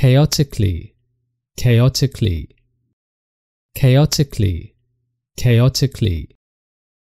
chaotically, chaotically, chaotically, chaotically.